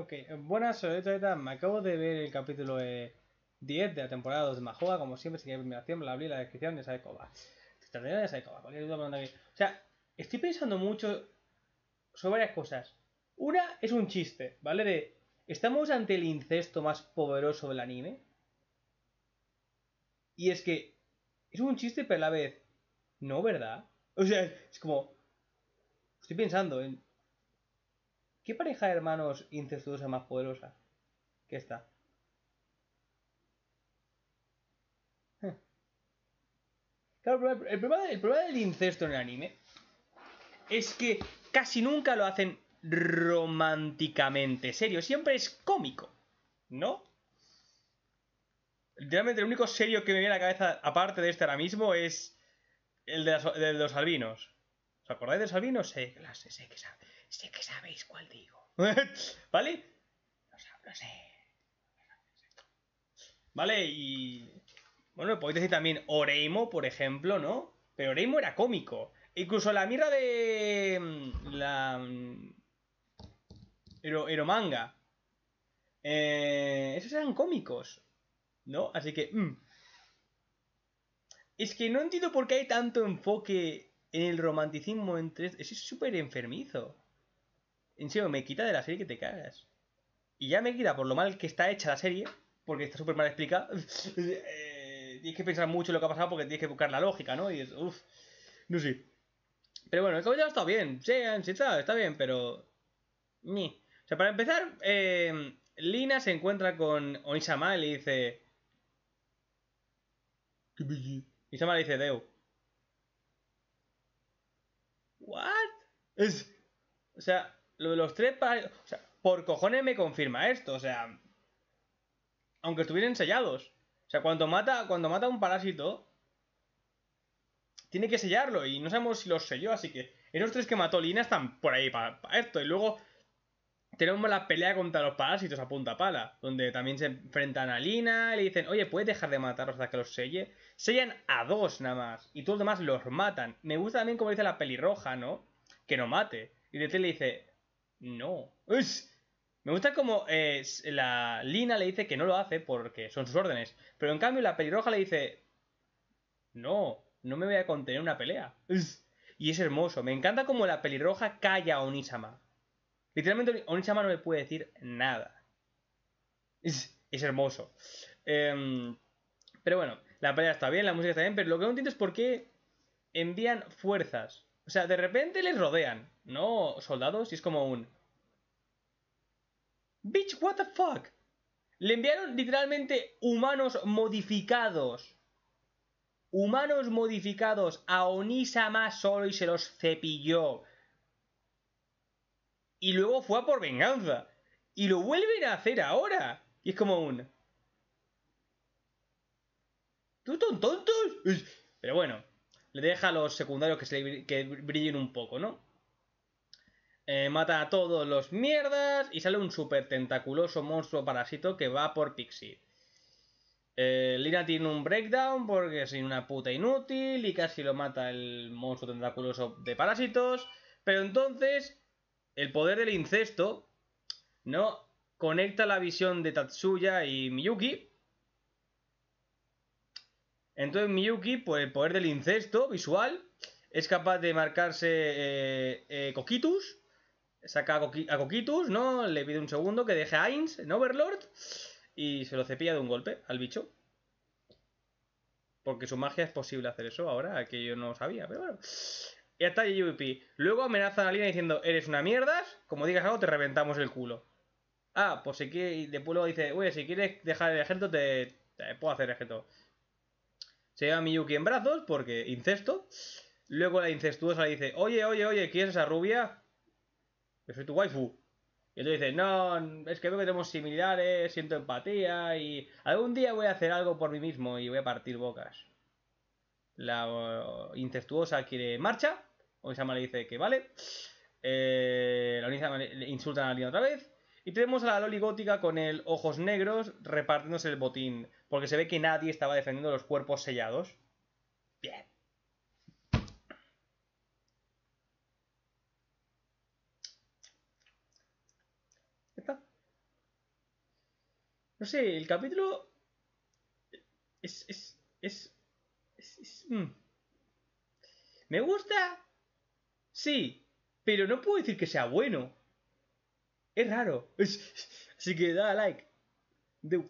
Ok, eh, buenas, Me acabo de ver el capítulo 10 eh, de la temporada 2 de Majoa. Como siempre, si queréis primera acción, la abrí la descripción de sabéis cómo va. O sea, estoy pensando mucho sobre varias cosas. Una es un chiste, ¿vale? De, estamos ante el incesto más poderoso del anime. Y es que es un chiste, pero a la vez, no, ¿verdad? O sea, es como, estoy pensando en ¿Qué pareja de hermanos incestuosa más poderosa ¿Qué está? el problema, del incesto en el anime es que casi nunca lo hacen románticamente serio, siempre es cómico, ¿no? Realmente el único serio que me viene a la cabeza, aparte de este ahora mismo, es el de, los albinos. ¿Os acordáis de los albinos? Sí, que Sé que sabéis cuál digo. ¿Vale? Lo, sé. ¿Vale? Y. Bueno, podéis decir también Oreimo, por ejemplo, ¿no? Pero Oreimo era cómico. Incluso la mirra de. Mm, la. Mm, Ero, Manga. Eh, esos eran cómicos. ¿No? Así que. Mm. Es que no entiendo por qué hay tanto enfoque en el romanticismo entre. Es súper enfermizo. En serio, me quita de la serie que te cagas. Y ya me quita por lo mal que está hecha la serie, porque está súper mal explicada. Eh, tienes que pensar mucho en lo que ha pasado porque tienes que buscar la lógica, ¿no? Y es, uff, no sé. Pero bueno, el caballero está bien, sí, sí está, está bien, pero... Ni. O sea, para empezar, eh, Lina se encuentra con Onisama y le dice... Isama le dice, Deu. ¿What? Es... O sea, lo de los tres O sea, por cojones me confirma esto. O sea. Aunque estuvieran sellados. O sea, cuando mata, cuando mata un parásito. Tiene que sellarlo. Y no sabemos si los selló. Así que. Esos tres que mató Lina están por ahí para, esto. Y luego. Tenemos la pelea contra los parásitos a punta pala. Donde también se enfrentan a Lina. Y le dicen, oye, puedes dejar de matarlos hasta que los selle. Sellan a dos nada más. Y todos los demás los matan. Me gusta también como dice la pelirroja, ¿no? Que no mate. Y de le dice, no. Me gusta como eh, la Lina le dice que no lo hace porque son sus órdenes. Pero en cambio la pelirroja le dice... No, no me voy a contener una pelea. Y es hermoso. Me encanta como la pelirroja calla a Onisama. Literalmente Onisama no le puede decir nada. Es, hermoso. Em, pero bueno, la pelea está bien, la música está bien, pero lo que no entiendo es por qué envían fuerzas o sea, de repente les rodean, ¿no? Soldados, y es como un... Bitch, what the fuck? Le enviaron literalmente humanos modificados. Humanos modificados a más solo y se los cepilló. Y luego fue a por venganza. Y lo vuelven a hacer ahora. Y es como un... ¿Tú son tontos? Pero bueno, le deja a los secundarios que, brillen un poco, ¿no? Eh, mata a todos los mierdas y sale un super tentaculoso monstruo parásito que va por Pixie. Eh, Lina tiene un breakdown porque es una puta inútil y casi lo mata el monstruo tentaculoso de parásitos. Pero entonces, el poder del incesto, ¿no? Conecta la visión de Tatsuya y Miyuki entonces Miyuki, por pues, el poder del incesto visual, es capaz de marcarse eh, eh Coquitus. Saca a, Coquitus, ¿no? Le pide un segundo que deje a Ainz en Overlord. Y se lo cepilla de un golpe al bicho. Porque su magia es posible hacer eso ahora, que yo no sabía, pero bueno. Y hasta UVP. Luego amenaza a la línea diciendo, eres una mierda, como digas algo te reventamos el culo. Ah, pues si quieres, y después luego dice, oye, si quieres dejar el ejército, te, te puedo hacer ejército. Se lleva a Miyuki en brazos porque incesto. Luego la incestuosa le dice, oye, oye, oye, ¿quién es esa rubia? Yo soy tu waifu. Y él dice, no, es que creo que tenemos similares, siento empatía y algún día voy a hacer algo por mí mismo y voy a partir bocas. La uh, incestuosa quiere marcha. Oisama le dice que vale. Eh, la le insultan a alguien otra vez. Y tenemos a la Loli Gótica con el ojos negros repartiéndose el botín, porque se ve que nadie estaba defendiendo los cuerpos sellados. Bien. ¿Está? No sé, el capítulo es, es, es, mm. ¿Me gusta? Sí, pero no puedo decir que sea bueno. Es raro. Así que da like. De